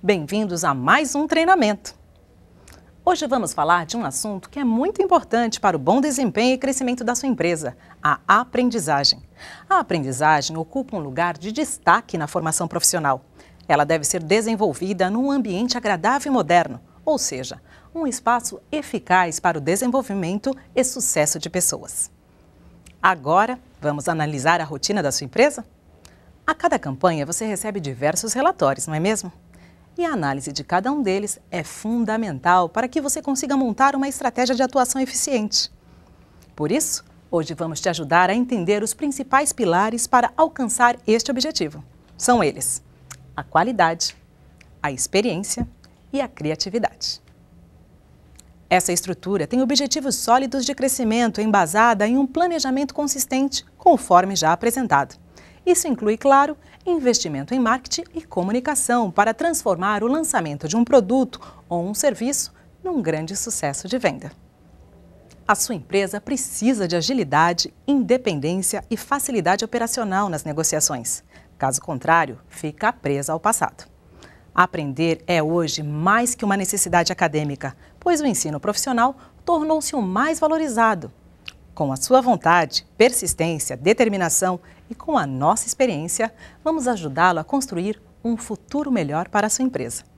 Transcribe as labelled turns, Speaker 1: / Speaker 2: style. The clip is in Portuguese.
Speaker 1: Bem-vindos a mais um treinamento. Hoje vamos falar de um assunto que é muito importante para o bom desempenho e crescimento da sua empresa: a aprendizagem. A aprendizagem ocupa um lugar de destaque na formação profissional. Ela deve ser desenvolvida num ambiente agradável e moderno, ou seja, um espaço eficaz para o desenvolvimento e sucesso de pessoas. Agora, vamos analisar a rotina da sua empresa? A cada campanha você recebe diversos relatórios, não é mesmo? e a análise de cada um deles é fundamental para que você consiga montar uma estratégia de atuação eficiente. Por isso, hoje vamos te ajudar a entender os principais pilares para alcançar este objetivo. São eles: a qualidade, a experiência e a criatividade. Essa estrutura tem objetivos sólidos de crescimento embasada em um planejamento consistente, conforme já apresentado. Isso inclui, claro, investimento em marketing e comunicação para transformar o lançamento de um produto ou um serviço num grande sucesso de venda. A sua empresa precisa de agilidade, independência e facilidade operacional nas negociações. Caso contrário, fica presa ao passado. Aprender é hoje mais que uma necessidade acadêmica, pois o ensino profissional tornou-se o mais valorizado com a sua vontade, persistência, determinação e com a nossa experiência, vamos ajudá-lo a construir um futuro melhor para a sua empresa.